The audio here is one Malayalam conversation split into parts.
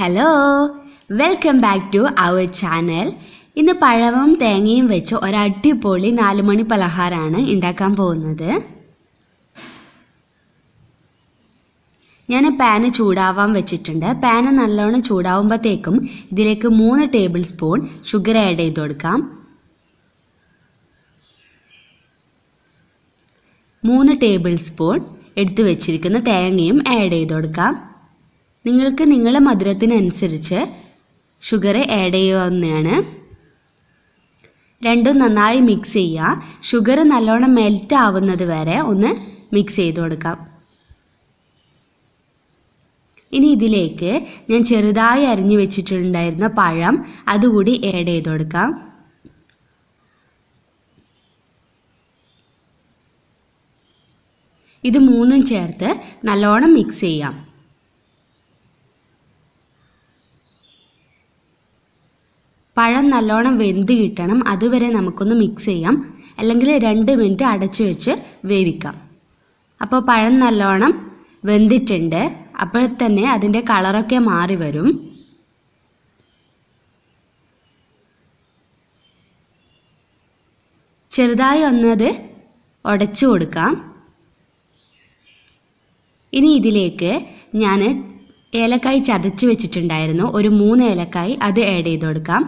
hello welcome back to our channel ഇന്ന് പഴവും തേങ്ങയും വെച്ച് ഒരടിപൊളി അടിപൊളി നാലുമണി പലഹാരമാണ് ഉണ്ടാക്കാൻ പോകുന്നത് ഞാൻ പാന് ചൂടാവാൻ വെച്ചിട്ടുണ്ട് പാന് നല്ലോണം ചൂടാവുമ്പോഴത്തേക്കും ഇതിലേക്ക് മൂന്ന് ടേബിൾ സ്പൂൺ ഷുഗർ ആഡ് ചെയ്ത് കൊടുക്കാം മൂന്ന് ടേബിൾ സ്പൂൺ എടുത്തു വെച്ചിരിക്കുന്ന തേങ്ങയും ആഡ് ചെയ്ത് കൊടുക്കാം നിങ്ങൾക്ക് നിങ്ങളെ മധുരത്തിനനുസരിച്ച് ഷുഗർ ആഡ് ചെയ്യാവുന്നതാണ് രണ്ടും നന്നായി മിക്സ് ചെയ്യുക ഷുഗർ നല്ലോണം മെൽറ്റ് ആവുന്നത് വരെ ഒന്ന് മിക്സ് ചെയ്ത് കൊടുക്കാം ഇനി ഇതിലേക്ക് ഞാൻ ചെറുതായി അരിഞ്ഞു വെച്ചിട്ടുണ്ടായിരുന്ന പഴം അതുകൂടി ആഡ് ചെയ്ത് കൊടുക്കാം ഇത് മൂന്നും ചേർത്ത് നല്ലോണം മിക്സ് ചെയ്യാം പഴം നല്ലോണം വെന്ത് കിട്ടണം അതുവരെ നമുക്കൊന്ന് മിക്സ് ചെയ്യാം അല്ലെങ്കിൽ രണ്ട് മിനിറ്റ് അടച്ചു വെച്ച് വേവിക്കാം അപ്പോൾ പഴം നല്ലോണം വെന്തിട്ടുണ്ട് അപ്പോൾ തന്നെ അതിൻ്റെ കളറൊക്കെ മാറി വരും ചെറുതായി ഒന്നത് ഉടച്ചു കൊടുക്കാം ഇനി ഇതിലേക്ക് ഞാൻ ഏലക്കായ് ചതച്ച് വെച്ചിട്ടുണ്ടായിരുന്നു ഒരു മൂന്ന് ഏലക്കായ് അത് ആഡ് ചെയ്ത് കൊടുക്കാം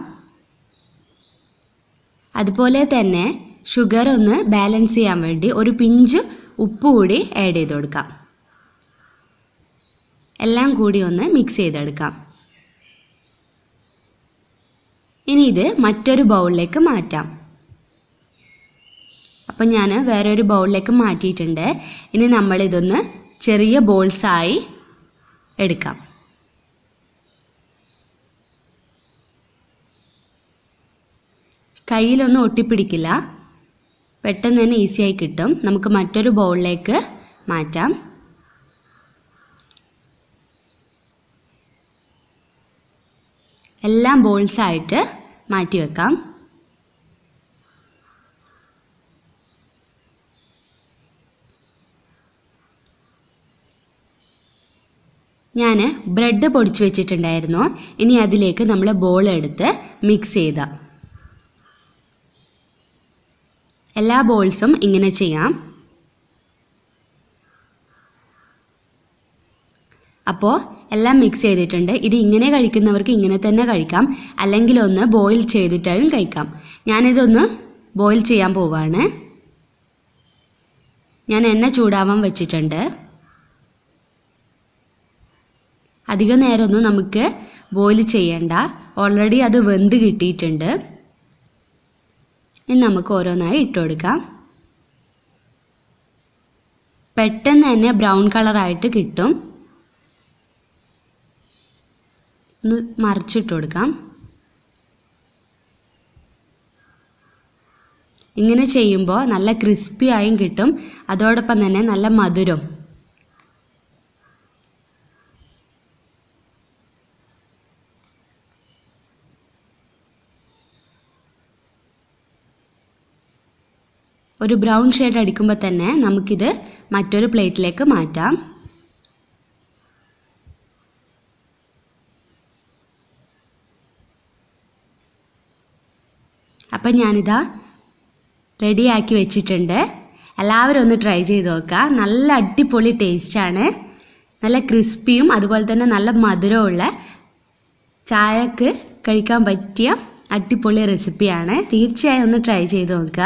അതുപോലെ തന്നെ ഷുഗർ ഒന്ന് ബാലൻസ് ചെയ്യാൻ വേണ്ടി ഒരു പിഞ്ച് ഉപ്പ് കൂടി ആഡ് ചെയ്ത് കൊടുക്കാം എല്ലാം കൂടി ഒന്ന് മിക്സ് ചെയ്തെടുക്കാം ഇനി ഇത് മറ്റൊരു ബൗളിലേക്ക് മാറ്റാം അപ്പം ഞാൻ വേറൊരു ബൗളിലേക്ക് മാറ്റിയിട്ടുണ്ട് ഇനി നമ്മളിതൊന്ന് ചെറിയ ബോൾസായി എടുക്കാം കയ്യിലൊന്നും ഒട്ടിപ്പിടിക്കില്ല പെട്ടെന്ന് തന്നെ ഈസിയായി കിട്ടും നമുക്ക് മറ്റൊരു ബൗളിലേക്ക് മാറ്റാം എല്ലാം ബോൾസായിട്ട് മാറ്റി വെക്കാം ഞാൻ ബ്രെഡ് പൊടിച്ചു വെച്ചിട്ടുണ്ടായിരുന്നു ഇനി അതിലേക്ക് നമ്മൾ ബോൾ എടുത്ത് മിക്സ് ചെയ്താൽ എല്ലാ ബോൾസും ഇങ്ങനെ ചെയ്യാം അപ്പോൾ എല്ലാം മിക്സ് ചെയ്തിട്ടുണ്ട് ഇത് ഇങ്ങനെ കഴിക്കുന്നവർക്ക് ഇങ്ങനെ തന്നെ കഴിക്കാം അല്ലെങ്കിൽ ഒന്ന് ബോയിൽ ചെയ്തിട്ടായും കഴിക്കാം ഞാനിതൊന്ന് ബോയിൽ ചെയ്യാൻ പോവാണ് ഞാൻ എണ്ണ ചൂടാവാൻ വെച്ചിട്ടുണ്ട് അധികം നേരമൊന്നും നമുക്ക് ബോയിൽ ചെയ്യണ്ട ഓൾറെഡി അത് വെന്ത് കിട്ടിയിട്ടുണ്ട് ഇനി നമുക്ക് ഓരോന്നായി ഇട്ട് കൊടുക്കാം പെട്ടെന്ന് തന്നെ ബ്രൗൺ കളറായിട്ട് കിട്ടും ഒന്ന് മറിച്ചിട്ട് കൊടുക്കാം ഇങ്ങനെ ചെയ്യുമ്പോൾ നല്ല ക്രിസ്പിയായും കിട്ടും അതോടൊപ്പം തന്നെ നല്ല മധുരം ഒരു ബ്രൗൺ ഷെയ്ഡ് അടിക്കുമ്പോൾ തന്നെ നമുക്കിത് മറ്റൊരു പ്ലേറ്റിലേക്ക് മാറ്റാം അപ്പം ഞാനിതാ റെഡിയാക്കി വെച്ചിട്ടുണ്ട് എല്ലാവരും ഒന്ന് ട്രൈ ചെയ്ത് നോക്കുക നല്ല അടിപൊളി ടേസ്റ്റാണ് നല്ല ക്രിസ്പിയും അതുപോലെ തന്നെ നല്ല മധുരമുള്ള ചായക്ക് കഴിക്കാൻ പറ്റിയ അടിപൊളി റെസിപ്പിയാണ് തീർച്ചയായും ഒന്ന് ട്രൈ ചെയ്ത് നോക്കുക